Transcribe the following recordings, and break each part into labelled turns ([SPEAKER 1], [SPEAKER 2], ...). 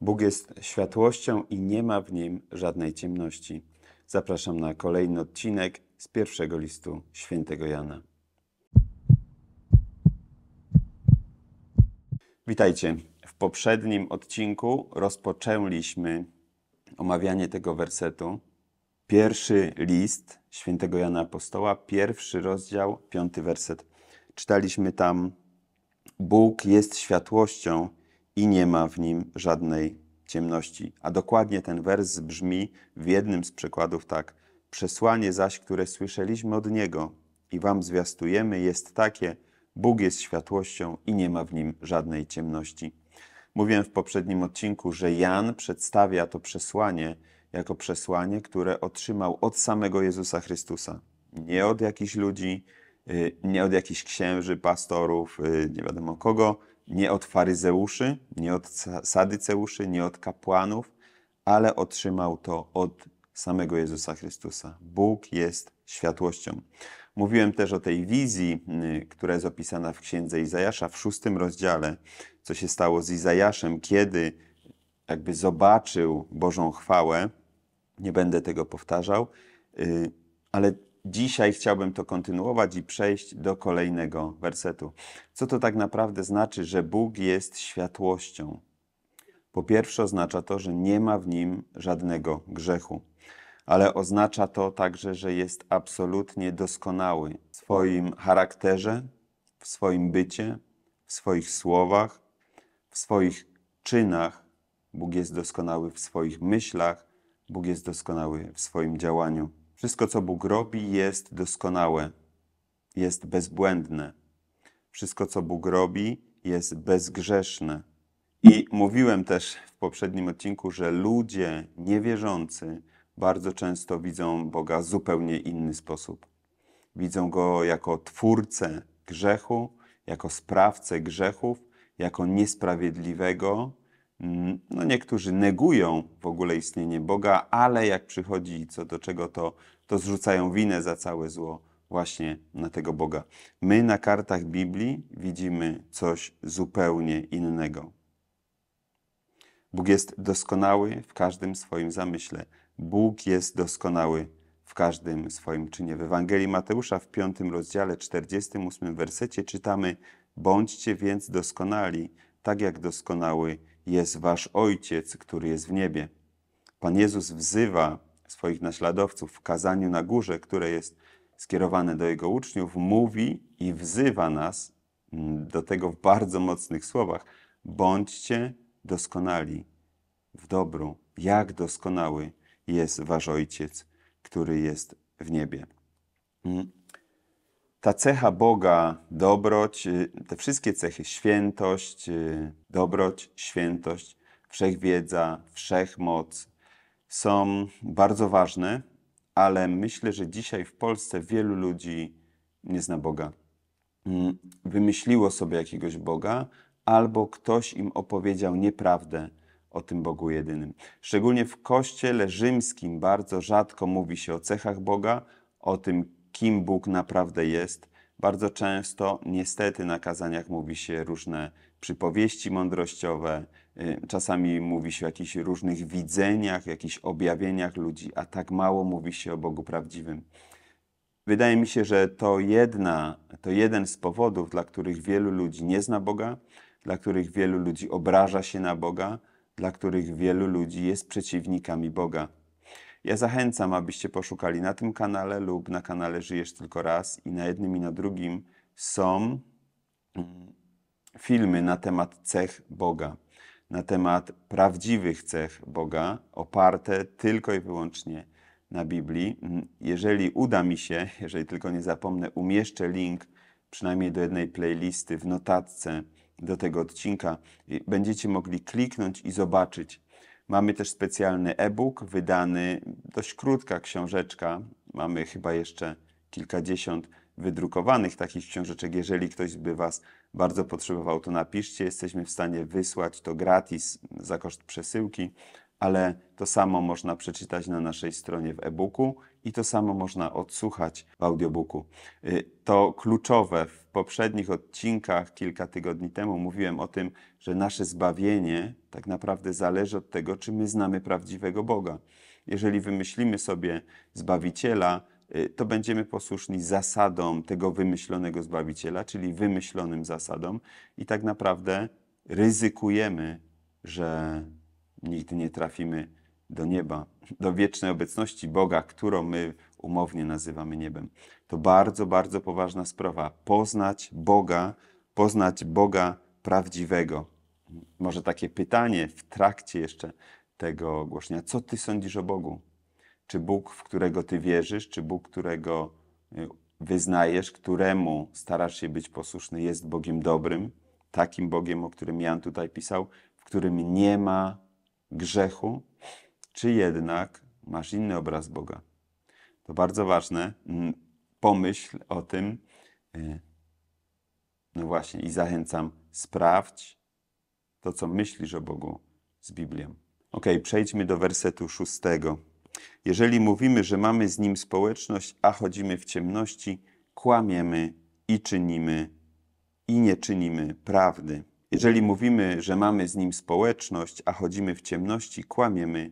[SPEAKER 1] Bóg jest światłością i nie ma w nim żadnej ciemności. Zapraszam na kolejny odcinek z pierwszego listu świętego Jana. Witajcie. W poprzednim odcinku rozpoczęliśmy omawianie tego wersetu. Pierwszy list świętego Jana Apostoła, pierwszy rozdział, piąty werset. Czytaliśmy tam: Bóg jest światłością i nie ma w nim żadnej ciemności. A dokładnie ten wers brzmi w jednym z przykładów tak: Przesłanie zaś, które słyszeliśmy od niego i wam zwiastujemy, jest takie: Bóg jest światłością i nie ma w nim żadnej ciemności. Mówiłem w poprzednim odcinku, że Jan przedstawia to przesłanie jako przesłanie, które otrzymał od samego Jezusa Chrystusa. Nie od jakichś ludzi, y, nie od jakichś księży, pastorów, y, nie wiadomo kogo, nie od faryzeuszy, nie od sadyceuszy, nie od kapłanów, ale otrzymał to od samego Jezusa Chrystusa. Bóg jest światłością. Mówiłem też o tej wizji, y, która jest opisana w księdze Izajasza w szóstym rozdziale, co się stało z Izajaszem, kiedy jakby zobaczył Bożą chwałę. Nie będę tego powtarzał, y, ale dzisiaj chciałbym to kontynuować i przejść do kolejnego wersetu. Co to tak naprawdę znaczy, że Bóg jest światłością? Po pierwsze, oznacza to, że nie ma w nim żadnego grzechu, ale oznacza to także, że jest absolutnie doskonały w swoim charakterze, w swoim bycie, w swoich słowach, w swoich czynach. Bóg jest doskonały w swoich myślach, Bóg jest doskonały w swoim działaniu. Wszystko, co Bóg robi, jest doskonałe, jest bezbłędne. Wszystko, co Bóg robi, jest bezgrzeszne. I mówiłem też w poprzednim odcinku, że ludzie niewierzący bardzo często widzą Boga w zupełnie inny sposób. Widzą go jako twórcę grzechu, jako sprawcę grzechów, jako niesprawiedliwego, Mm, no, niektórzy negują w ogóle istnienie Boga, ale jak przychodzi co do czego, to, to zrzucają winę za całe zło właśnie na tego Boga. My na kartach Biblii widzimy coś zupełnie innego. Bóg jest doskonały w każdym swoim zamyśle. Bóg jest doskonały w każdym swoim czynie. W Ewangelii Mateusza w 5 rozdziale 48 wersecie czytamy: Bądźcie więc doskonali, tak jak doskonały jest wasz Ojciec, który jest w niebie. Pan Jezus wzywa swoich naśladowców w kazaniu na górze, które jest skierowane do jego uczniów, mówi i wzywa nas do tego w bardzo mocnych słowach: bądźcie doskonali w dobru, jak doskonały jest wasz Ojciec, który jest w niebie. Mm ta cecha Boga, dobroć, y, te wszystkie cechy, świętość, y, dobroć, świętość, wszechwiedza, wszechmoc, są bardzo ważne, ale myślę, że dzisiaj w Polsce wielu ludzi nie zna Boga. Mm, wymyśliło sobie jakiegoś Boga, albo ktoś im opowiedział nieprawdę o tym Bogu jedynym. Szczególnie w Kościele rzymskim bardzo rzadko mówi się o cechach Boga, o tym, kim Bóg naprawdę jest. Bardzo często, niestety, na kazaniach mówi się różne przypowieści mądrościowe, y, czasami mówi się o jakichś różnych widzeniach, jakichś objawieniach ludzi, a tak mało mówi się o Bogu prawdziwym. Wydaje mi się, że to, jedna, to jeden z powodów, dla których wielu ludzi nie zna Boga, dla których wielu ludzi obraża się na Boga, dla których wielu ludzi jest przeciwnikami Boga. Ja zachęcam, abyście poszukali na tym kanale lub na kanale Żyjesz Tylko Raz i na jednym i na drugim są mm, filmy na temat cech Boga, na temat prawdziwych cech Boga, oparte tylko i wyłącznie na Biblii. Mm, jeżeli uda mi się, jeżeli tylko nie zapomnę, umieszczę link przynajmniej do jednej playlisty w notatce do tego odcinka. Będziecie mogli kliknąć i zobaczyć Mamy też specjalny e-book wydany, dość krótka książeczka. Mamy chyba jeszcze kilkadziesiąt wydrukowanych takich książeczek. Jeżeli ktoś by Was bardzo potrzebował, to napiszcie. Jesteśmy w stanie wysłać to gratis za koszt przesyłki ale to samo można przeczytać na naszej stronie w e-booku i to samo można odsłuchać w audiobooku. Y, to kluczowe. W poprzednich odcinkach, kilka tygodni temu, mówiłem o tym, że nasze zbawienie tak naprawdę zależy od tego, czy my znamy prawdziwego Boga. Jeżeli wymyślimy sobie zbawiciela, y, to będziemy posłuszni zasadom tego wymyślonego zbawiciela, czyli wymyślonym zasadom, i tak naprawdę ryzykujemy, że nigdy nie trafimy do nieba, do wiecznej obecności Boga, którą my umownie nazywamy niebem. To bardzo, bardzo poważna sprawa. Poznać Boga, poznać Boga prawdziwego. Może takie pytanie w trakcie jeszcze tego ogłoszenia. Co ty sądzisz o Bogu? Czy Bóg, w którego ty wierzysz, czy Bóg, którego y, wyznajesz, któremu starasz się być posłuszny, jest Bogiem dobrym, takim Bogiem, o którym Jan tutaj pisał, w którym nie ma grzechu, czy jednak masz inny obraz Boga. To bardzo ważne. Mm, pomyśl o tym. Y, no właśnie, i zachęcam, sprawdź to, co myślisz o Bogu z Biblią. Ok, przejdźmy do wersetu szóstego. Jeżeli mówimy, że mamy z Nim społeczność, a chodzimy w ciemności, kłamiemy i czynimy i nie czynimy prawdy. Jeżeli mówimy, że mamy z Nim społeczność, a chodzimy w ciemności, kłamiemy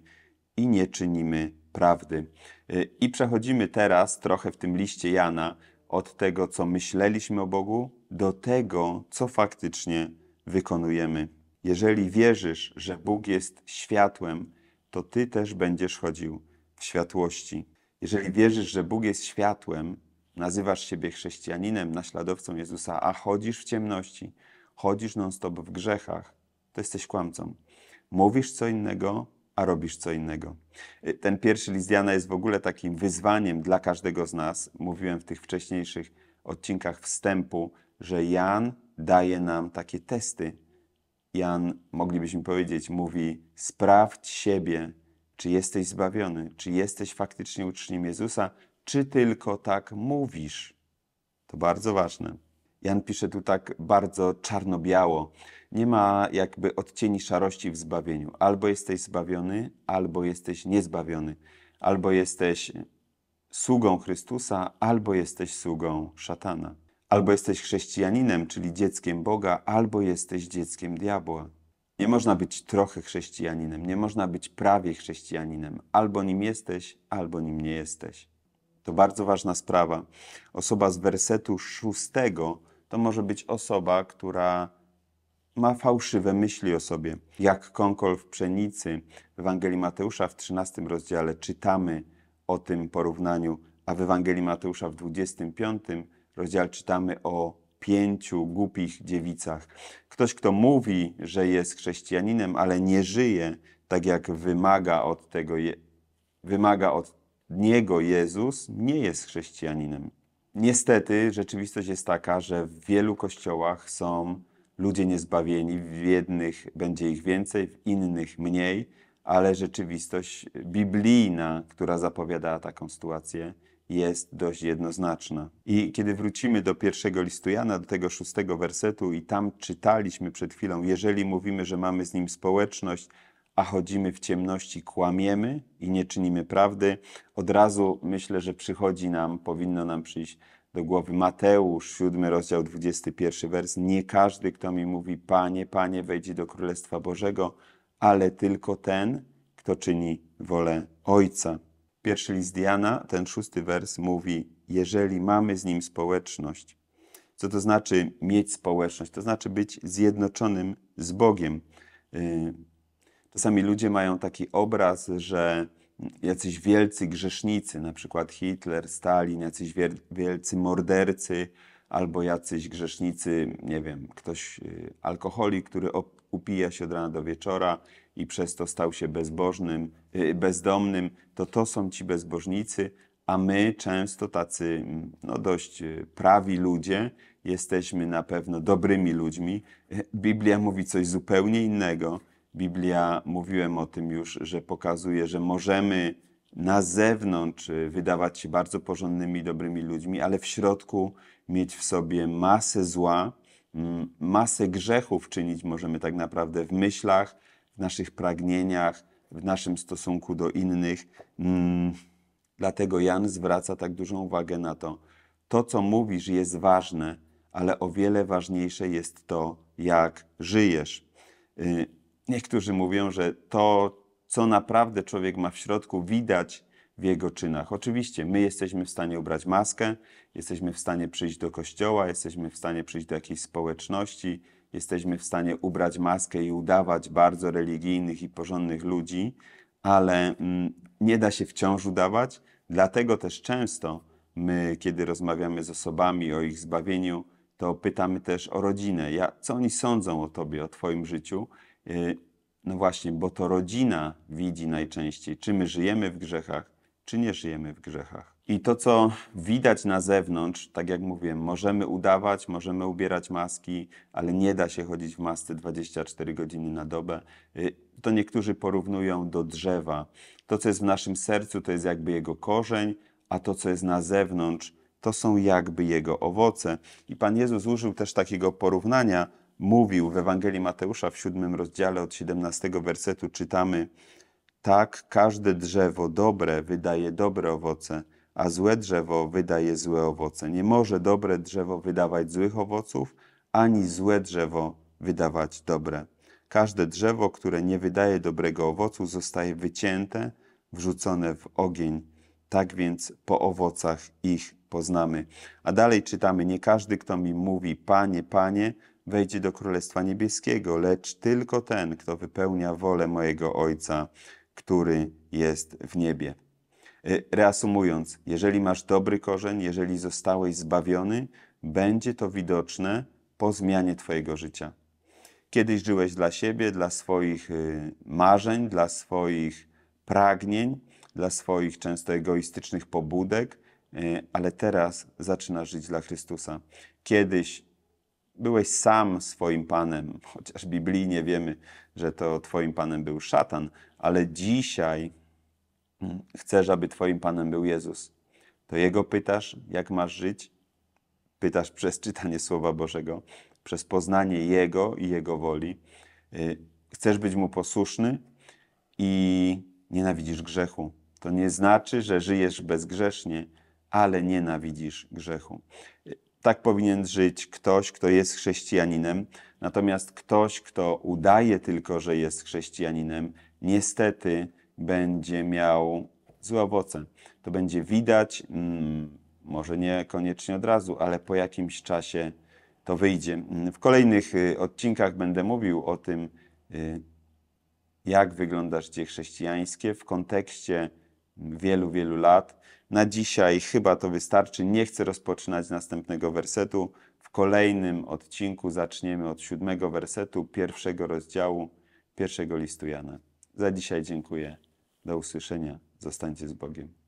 [SPEAKER 1] i nie czynimy prawdy. Y, I przechodzimy teraz trochę w tym liście Jana od tego, co myśleliśmy o Bogu, do tego, co faktycznie wykonujemy. Jeżeli wierzysz, że Bóg jest światłem, to ty też będziesz chodził w światłości. Jeżeli wierzysz, że Bóg jest światłem, nazywasz siebie chrześcijaninem, naśladowcą Jezusa, a chodzisz w ciemności, chodzisz non-stop w grzechach, to jesteś kłamcą. Mówisz co innego, a robisz co innego. Y, ten pierwszy list Jana jest w ogóle takim wyzwaniem dla każdego z nas. Mówiłem w tych wcześniejszych odcinkach wstępu, że Jan daje nam takie testy. Jan, moglibyśmy powiedzieć, mówi: Sprawdź siebie, czy jesteś zbawiony, czy jesteś faktycznie uczniem Jezusa, czy tylko tak mówisz. To bardzo ważne. Jan pisze tu tak bardzo czarno-biało. Nie ma jakby odcieni szarości w zbawieniu. Albo jesteś zbawiony, albo jesteś niezbawiony. Albo jesteś sługą Chrystusa, albo jesteś sługą szatana. Albo jesteś chrześcijaninem, czyli dzieckiem Boga, albo jesteś dzieckiem diabła. Nie można być trochę chrześcijaninem, nie można być prawie chrześcijaninem. Albo nim jesteś, albo nim nie jesteś. To bardzo ważna sprawa. Osoba z wersetu szóstego to może być osoba, która ma fałszywe myśli o sobie. Jak kąkol w pszenicy w Ewangelii Mateusza w 13 rozdziale czytamy o tym porównaniu, a w Ewangelii Mateusza w 25 rozdziale czytamy o pięciu głupich dziewicach. Ktoś, kto mówi, że jest chrześcijaninem, ale nie żyje tak, jak wymaga od tego, wymaga od niego Jezus nie jest chrześcijaninem. Niestety rzeczywistość jest taka, że w wielu kościołach są ludzie niezbawieni, w jednych będzie ich więcej, w innych mniej, ale rzeczywistość biblijna, która zapowiada taką sytuację, jest dość jednoznaczna. I kiedy wrócimy do pierwszego listu Jana, do tego szóstego wersetu, i tam czytaliśmy przed chwilą, jeżeli mówimy, że mamy z nim społeczność, a chodzimy w ciemności, kłamiemy i nie czynimy prawdy. Od razu myślę, że przychodzi nam, powinno nam przyjść do głowy Mateusz, 7 rozdział 21 wers. Nie każdy, kto mi mówi, Panie, Panie, wejdzie do Królestwa Bożego, ale tylko ten, kto czyni wolę Ojca. Pierwszy list Jana, ten szósty wers mówi, jeżeli mamy z nim społeczność. Co to znaczy mieć społeczność? To znaczy być zjednoczonym z Bogiem. Y, Czasami ludzie mają taki obraz, że jacyś wielcy grzesznicy, na przykład Hitler, Stalin, jacyś wielcy mordercy, albo jacyś grzesznicy, nie wiem, ktoś y, alkoholik, który upija się od rana do wieczora i przez to stał się bezbożnym, y, bezdomnym, to to są ci bezbożnicy, a my często tacy mm, no, dość y, prawi ludzie jesteśmy na pewno dobrymi ludźmi. Biblia mówi coś zupełnie innego Biblia, mówiłem o tym już, że pokazuje, że możemy na zewnątrz y, wydawać się bardzo porządnymi, dobrymi ludźmi, ale w środku mieć w sobie masę zła, mm, masę grzechów czynić możemy tak naprawdę w myślach, w naszych pragnieniach, w naszym stosunku do innych. Mm, dlatego Jan zwraca tak dużą uwagę na to. To, co mówisz, jest ważne, ale o wiele ważniejsze jest to, jak żyjesz y, Niektórzy mówią, że to, co naprawdę człowiek ma w środku, widać w jego czynach. Oczywiście my jesteśmy w stanie ubrać maskę, jesteśmy w stanie przyjść do kościoła, jesteśmy w stanie przyjść do jakiejś społeczności, jesteśmy w stanie ubrać maskę i udawać bardzo religijnych i porządnych ludzi, ale mm, nie da się wciąż udawać. Dlatego też często my, kiedy rozmawiamy z osobami o ich zbawieniu, to pytamy też o rodzinę. Ja, co oni sądzą o tobie, o twoim życiu? No właśnie, bo to rodzina widzi najczęściej, czy my żyjemy w grzechach, czy nie żyjemy w grzechach. I to, co widać na zewnątrz, tak jak mówiłem, możemy udawać, możemy ubierać maski, ale nie da się chodzić w masce 24 godziny na dobę. Y, to niektórzy porównują do drzewa. To, co jest w naszym sercu, to jest jakby jego korzeń, a to, co jest na zewnątrz, to są jakby jego owoce. I Pan Jezus użył też takiego porównania, mówił w Ewangelii Mateusza w siódmym rozdziale od 17 wersetu czytamy Tak, każde drzewo dobre wydaje dobre owoce, a złe drzewo wydaje złe owoce. Nie może dobre drzewo wydawać złych owoców, ani złe drzewo wydawać dobre. Każde drzewo, które nie wydaje dobrego owocu, zostaje wycięte, wrzucone w ogień. Tak więc po owocach ich poznamy. A dalej czytamy: Nie każdy, kto mi mówi, Panie, Panie, wejdzie do Królestwa Niebieskiego, lecz tylko ten, kto wypełnia wolę mojego Ojca, który jest w niebie. E, reasumując, jeżeli masz dobry korzeń, jeżeli zostałeś zbawiony, będzie to widoczne po zmianie Twojego życia. Kiedyś żyłeś dla siebie, dla swoich y, marzeń, dla swoich pragnień, dla swoich często egoistycznych pobudek, y, ale teraz zaczynasz żyć dla Chrystusa. Kiedyś byłeś sam swoim Panem, chociaż biblijnie wiemy, że to Twoim Panem był szatan, ale dzisiaj mm, chcesz, aby Twoim Panem był Jezus. To Jego pytasz, jak masz żyć? Pytasz przez czytanie Słowa Bożego, przez poznanie Jego i Jego woli. Y, chcesz być Mu posłuszny i nienawidzisz grzechu. To nie znaczy, że żyjesz bezgrzesznie, ale nienawidzisz grzechu. Y, tak powinien żyć ktoś, kto jest chrześcijaninem. Natomiast ktoś, kto udaje tylko, że jest chrześcijaninem, niestety będzie miał złe owoce. To będzie widać, mm, może nie koniecznie od razu, ale po jakimś czasie to wyjdzie. Mm, w kolejnych y, odcinkach będę mówił o tym, y, jak wygląda życie chrześcijańskie w kontekście mm, wielu, wielu lat. Na dzisiaj chyba to wystarczy. Nie chcę rozpoczynać następnego wersetu. W kolejnym odcinku zaczniemy od siódmego wersetu pierwszego rozdziału pierwszego listu Jana. Za dzisiaj dziękuję. Do usłyszenia. Zostańcie z Bogiem.